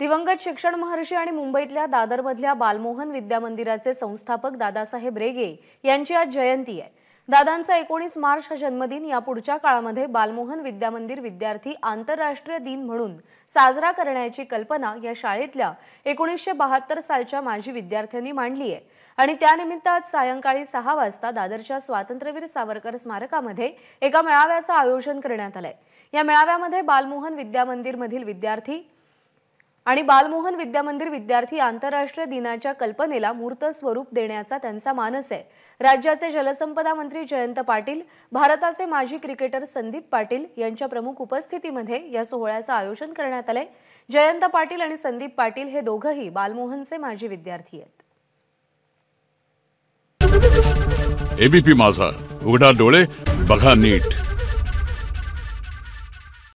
दिवंगत शिक्षण महर्षी आणि मुंबईतल्या दादरमधल्या बालमोहन विद्या मंदिराचे संस्थापक दादासाहेब रेगे यांची आज जयंती आहे दादांचा एकोणीस मार्च हा जन्मदिन या पुढच्या काळामध्ये बालमोहन विद्या मंदिर विद्यार्थी आंतरराष्ट्रीय दिन म्हणून साजरा करण्याची कल्पना या शाळेतल्या एकोणीसशे बहात्तर सालच्या माजी विद्यार्थ्यांनी मांडली आहे आणि त्यानिमित्त आज सायंकाळी सहा वाजता दादरच्या स्वातंत्र्यवीर सावरकर स्मारकामध्ये एका मेळाव्याचं आयोजन करण्यात आलंय या मेळाव्यामध्ये बालमोहन विद्या विद्यार्थी आणि बालमोहन विद्यामंदिर विद्यार्थी आंतरराष्ट्रीय दिनाच्या कल्पनेला मूर्त स्वरूप देण्याचा त्यांचा मानस आहे राज्याचे जलसंपदा मंत्री जयंत पाटील भारताचे माजी क्रिकेटर संदीप पाटील यांच्या प्रमुख उपस्थितीमध्ये या सोहळ्याचं आयोजन करण्यात आलंय जयंत पाटील आणि संदीप पाटील हे दोघंही बालमोहनचे माजी विद्यार्थी आहेत एबीपी माझा उघडा डोळे बघा नीट